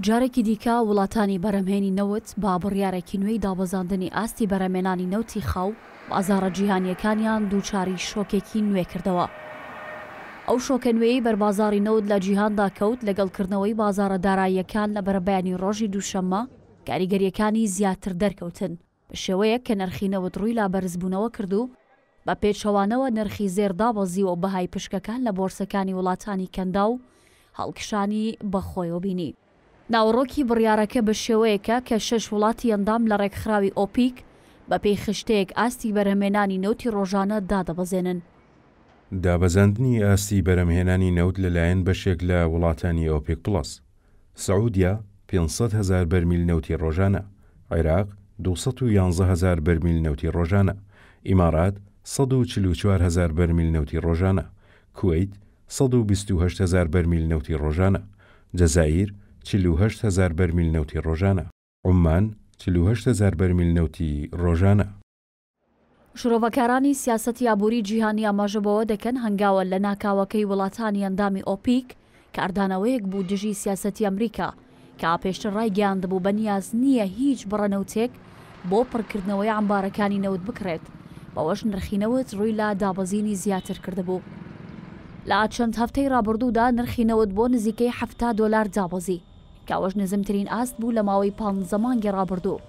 جارێکی دیکە وڵاتانی بەرەمهێنی نەوت با بڕیارێکی نوێی دابەزاندنی ئاستی بەرەمێنانی نەوتی خاو و ئازارە جیهانیەکانیان دووچاری شۆکێکی نوێ کردەوە. ئەو شۆکە نوێی بەربازاری نەوت لە جیهاندا کەوت لەگەڵکردنەوەی بازارە داراییەکان لە بەرەبیانی ڕۆژی دووشەممە کاریگەریەکانی زیاتر دەرکەوتن بە شێوەیەک کە نرخینەوت ڕووی لا بەرزبوونەوە کردو بە پێچەوانەوە نرخی زێردابەزیەوە بەهای پشکەکان لە بۆرسەکانی وڵاتانی کەندا و هەڵکشانی بەخۆیەوە بینی. ناوەڕۆکی بڕیارەکە بە شێوەیەکە کە شەش وڵاتی ئەندام لە ڕێکخراوی ئۆپیک بە پێی خشتەیەک ئاستی بەرهمێنانی نەوتی ڕۆژانە دادەبەزێنن. دابەزاندنی ئاستی بەرەمهێنانی نەوت لەلایەن بەشێک لە وڵاتانی ئۆپیک پلس سعودیا 500 هزار بەرمیل نەوتی ڕۆژانە عێراق 211 هزار بەرمیل نەوتی ڕۆژانە ئیمارات 144 هزار بەرمیل نەوتی ڕۆژانە کویت 128 هزار بەرمیل نەوتی ڕۆژانە جەزایر هزار بەرمیل نەوتی ڕۆژانە عمان هزار بەرمیل نەوتی ڕۆژانە شرۆڤەکارانی سیاستی یابووری جیهانی ئاماژەبەوە دەکەن هەنگاوە لە ناکاوەکەی وڵاتانی ئەندامی ئۆپیک کاردانەوەیەک بوو دژی سیاستی ئەمریکا کە پێشتر ڕایگەیاند بوو بە نیاز نییە هیچ بڕەنەوتێک بۆ پڕکردنەوەی ئەمبارەکانی نەوت بکرێت بەوەش نرخینەوەت ڕووی لا دابەزینی زیاتر کردبوو. لە چەند هەفتەی رابرردوودا نرخینەوەت بۆ نزیکەی ه دلار دابەزی کاوەش نزمترین ئاست بوو لە ماوەی پان زەمانگی ڕابردوو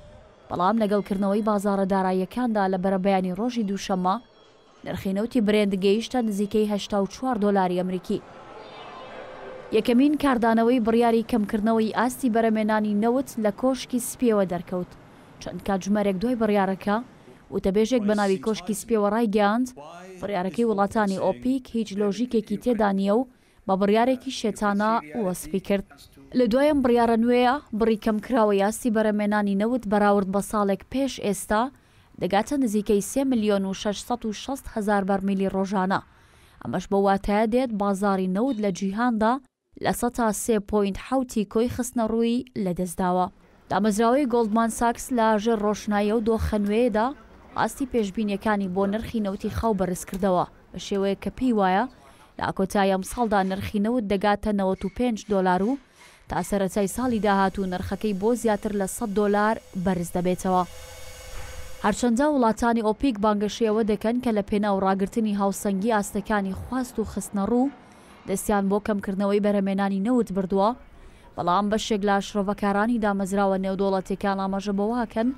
بەڵام لەگەڵکردنەوەی بازارە داراییەکاندا لە بەرەبیانی ڕۆژی دووشەمە نرخینەوتی برند گەیشتە نزیکەی هشتا و چوار دلاری ئەمریکی یەکەمین کاردانەوەی بڕیاری کەمکردنەوەی ئاستی بەرەمێنانی نەوت لە کۆشکی سپیەوە دەرکەوت چەند کاتژمارێک دوای بڕیارەکە وتەبێژێک بە ناوی کۆشکی سپیەوە ڕایگەاند بڕیارەکەی وڵاتانی ئۆپیک هیچ لۆژیکێکی تێدانیە و بە بڕیارێکی شێتانە وەسپی کرد لە دوایم بڕیاە نوێیە بڕیکەم کراوە یاسی بەرەمێنانی نەوت بەراورد بە ساڵێک پێش ئێستا دەگاتە نزیکەی 3 میلیۆن و 660 هزار بەرمیلی ڕۆژانە ئەمەش بە واتایە دێت بازاری نەوت لە جیهاندا لە سە تا سێپۆینت حوتی کۆی خستنە ڕووی لە دەستداوە دامەزراوەی گۆڵدمان ساکس لە ژێر ڕۆشنایە و دۆخەنوێدا ئاستی پێشببینیەکانی بۆ نرخی نەوتی خەو بەرزکردەوە بە شێوەیە کە پێی وایە لە ئاکۆتایەم ساڵدا نرخی نەوت دەگاتە 95 دلار و تا سەرەچای ساڵی داهاتوو نرخەکەی بۆ زیاتر لە 100 دلار بەرز دەبێتەوە. هەرچەندە وڵاتانی ئۆپیک بانگەشیەوە دەکەن کە لە پێناو ڕاگررتنی هاوسەنگی ئاستەکانی خواست و خستنە ڕوو دەستیان بۆ کەمکردنەوەی بەرەمێنانی نەوت بردووە، بەڵام بەشێک لە شڕۆڤەکارانی دامەزراوە نێودۆڵەتێکان ئاماژە بەواکەن،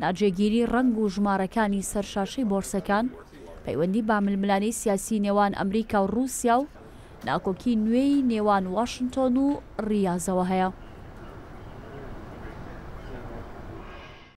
ناجێگیری ڕنگ و ژمارەکانی سەرشاشەی بۆرسەکان، پەیوەندی باململانی سیاسی نێوان ئەمریکا و رووسیا و ناکۆکی نوێی نێوان واشنگتۆن و ڕاضەوە هەیە